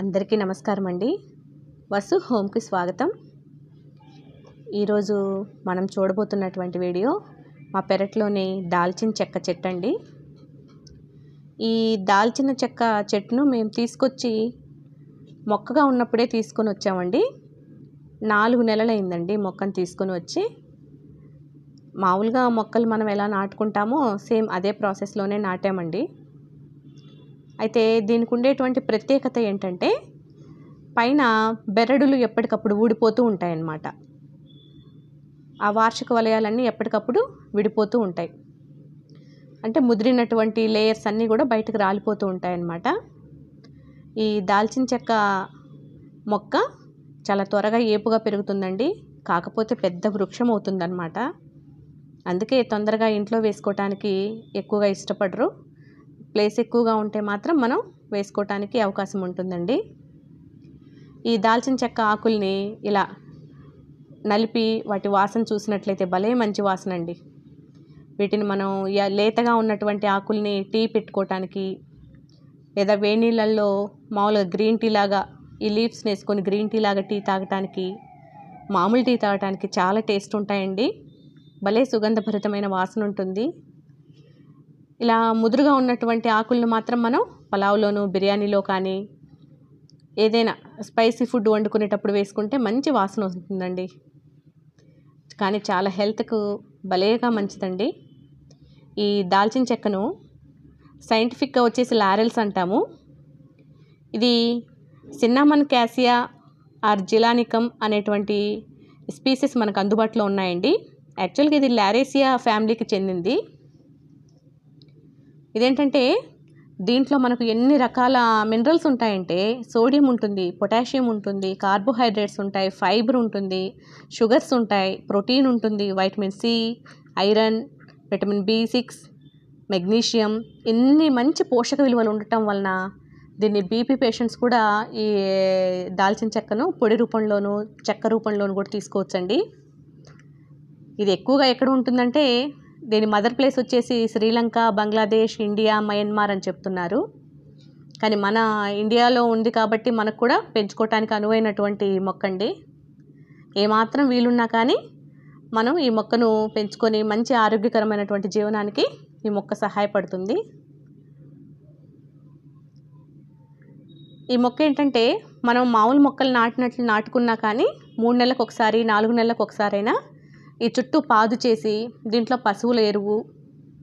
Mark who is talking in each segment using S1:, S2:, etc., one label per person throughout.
S1: అందరికీ నమస్కారం అండి వసు హోమ్కి స్వాగతం ఈరోజు మనం చూడబోతున్నటువంటి వీడియో మా పెరట్లోని దాల్చిన చెక్క చెట్టు అండి ఈ దాల్చిన చెక్క చెట్టును మేము తీసుకొచ్చి మొక్కగా ఉన్నప్పుడే తీసుకొని వచ్చామండి నాలుగు నెలలైందండి మొక్కను తీసుకొని వచ్చి మామూలుగా మొక్కలు మనం ఎలా నాటుకుంటామో సేమ్ అదే ప్రాసెస్లోనే నాటామండి అయితే దీనికి ఉండేటువంటి ప్రత్యేకత ఏంటంటే పైన బెరడులు ఎప్పటికప్పుడు ఊడిపోతూ ఉంటాయన్నమాట ఆ వార్షిక వలయాలన్నీ ఎప్పటికప్పుడు విడిపోతూ ఉంటాయి అంటే ముదిరినటువంటి లేయర్స్ అన్నీ కూడా బయటకు రాలిపోతూ ఉంటాయన్నమాట ఈ దాల్చిన చెక్క మొక్క చాలా త్వరగా ఏపుగా పెరుగుతుందండి కాకపోతే పెద్ద వృక్షం అవుతుందన్నమాట అందుకే తొందరగా ఇంట్లో వేసుకోవటానికి ఎక్కువగా ఇష్టపడరు ప్లేస్ ఎక్కువగా ఉంటే మాత్రం మనం వేసుకోవటానికి అవకాశం ఉంటుందండి ఈ దాల్చిన చెక్క ఆకుల్ని ఇలా నలిపి వాటి వాసన చూసినట్లయితే భలే మంచి వాసన అండి వీటిని మనం లేతగా ఉన్నటువంటి ఆకుల్ని టీ పెట్టుకోవటానికి లేదా వేణీళ్ళల్లో మామూలుగా గ్రీన్ టీ లాగా ఈ లీవ్స్ని వేసుకొని గ్రీన్ టీ లాగా టీ తాగటానికి మామూలు టీ తాగటానికి చాలా టేస్ట్ ఉంటాయండి భలే సుగంధభరితమైన వాసన ఉంటుంది ఇలా ముదురుగా ఉన్నటువంటి ఆకులను మాత్రం మనం పలావ్లోను బిర్యానీలో కానీ ఏదైనా స్పైసీ ఫుడ్ వండుకునేటప్పుడు వేసుకుంటే మంచి వాసన వస్తుందండి కానీ చాలా హెల్త్కు భలేగా మంచిదండి ఈ దాల్చిన చెక్కను సైంటిఫిక్గా వచ్చేసి లారెల్స్ అంటాము ఇది సిన్నామన్ క్యాసియా ఆర్ జిలానికమ్ అనేటువంటి స్పీసెస్ మనకు అందుబాటులో ఉన్నాయండి యాక్చువల్గా ఇది లారేసియా ఫ్యామిలీకి చెందింది ఇదేంటంటే దీంట్లో మనకు ఎన్ని రకాల మినరల్స్ ఉంటాయంటే సోడియం ఉంటుంది పొటాషియం ఉంటుంది కార్బోహైడ్రేట్స్ ఉంటాయి ఫైబర్ ఉంటుంది షుగర్స్ ఉంటాయి ప్రోటీన్ ఉంటుంది vitamin C iron vitamin B six magnesium ఇన్ని మంచి పోషక విలువలు ఉండటం వలన దీన్ని బీపీ పేషెంట్స్ కూడా ఈ దాల్చిన చెక్కను పొడి రూపంలోనూ చెక్క రూపంలోనూ కూడా తీసుకోవచ్చండి ఇది ఎక్కువగా ఎక్కడ ఉంటుందంటే దీని మదర్ ప్లేస్ వచ్చేసి శ్రీలంక బంగ్లాదేశ్ ఇండియా మయన్మార్ అని చెప్తున్నారు కానీ మన ఇండియాలో ఉంది కాబట్టి మనకు కూడా పెంచుకోవటానికి అనువైనటువంటి మొక్క అండి ఏమాత్రం వీలున్నా కానీ మనం ఈ మొక్కను పెంచుకొని మంచి ఆరోగ్యకరమైనటువంటి జీవనానికి ఈ మొక్క సహాయపడుతుంది ఈ మొక్క ఏంటంటే మనం మామూలు మొక్కలు నాటినట్లు నాటుకున్నా కానీ మూడు నెలలకు ఒకసారి నాలుగు నెలలకు ఒకసారైనా ఈ చుట్టూ పాదు చేసి దీంట్లో పశువుల ఎరువు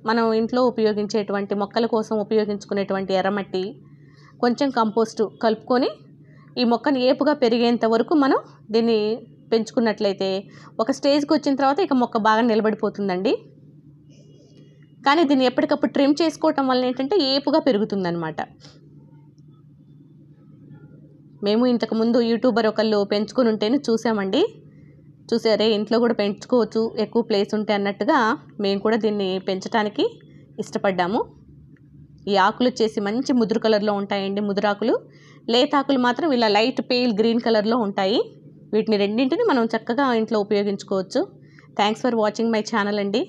S1: మనం ఇంట్లో ఉపయోగించేటువంటి మొక్కల కోసం ఉపయోగించుకునేటువంటి ఎర్రమట్టి కొంచెం కంపోస్టు కలుపుకొని ఈ మొక్కను ఏపుగా పెరిగేంత వరకు మనం దీన్ని పెంచుకున్నట్లయితే ఒక స్టేజ్కి వచ్చిన తర్వాత ఇక మొక్క బాగా నిలబడిపోతుందండి కానీ దీన్ని ఎప్పటికప్పుడు ట్రిమ్ చేసుకోవటం వల్ల ఏంటంటే ఏపుగా పెరుగుతుందనమాట మేము ఇంతకుముందు యూట్యూబర్ ఒకళ్ళు పెంచుకుని ఉంటేనే చూసామండి చూసారే ఇంట్లో కూడా పెంచుకోవచ్చు ఎక్కువ ప్లేస్ ఉంటే అన్నట్టుగా మేము కూడా దీన్ని పెంచడానికి ఇష్టపడ్డాము ఈ ఆకులు వచ్చేసి మంచి ముదురు కలర్లో ఉంటాయండి ముదురాకులు లేతాకులు మాత్రం ఇలా లైట్ పేల్ గ్రీన్ కలర్లో ఉంటాయి వీటిని రెండింటిని మనం చక్కగా ఇంట్లో ఉపయోగించుకోవచ్చు thanks for watching my channel అండి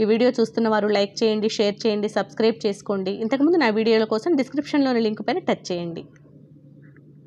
S1: ఈ వీడియో చూస్తున్న వారు లైక్ చేయండి షేర్ చేయండి సబ్స్క్రైబ్ చేసుకోండి ఇంతకుముందు నా వీడియోల కోసం డిస్క్రిప్షన్లోని లింక్ పైన టచ్ చేయండి